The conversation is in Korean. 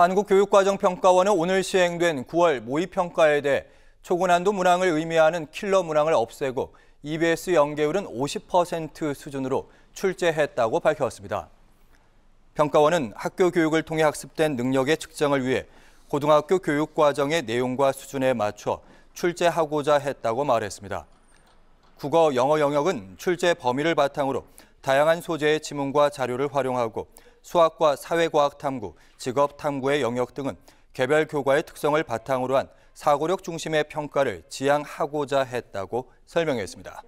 한국교육과정평가원은 오늘 시행된 9월 모의평가에 대해 초고난도 문항을 의미하는 킬러 문항을 없애고 EBS 연계율은 50% 수준으로 출제했다고 밝혔습니다. 평가원은 학교 교육을 통해 학습된 능력의 측정을 위해 고등학교 교육 과정의 내용과 수준에 맞춰 출제하고자 했다고 말했습니다. 국어, 영어 영역은 출제 범위를 바탕으로 다양한 소재의 지문과 자료를 활용하고 수학과 사회과학 탐구, 직업 탐구의 영역 등은 개별 교과의 특성을 바탕으로 한 사고력 중심의 평가를 지향하고자 했다고 설명했습니다.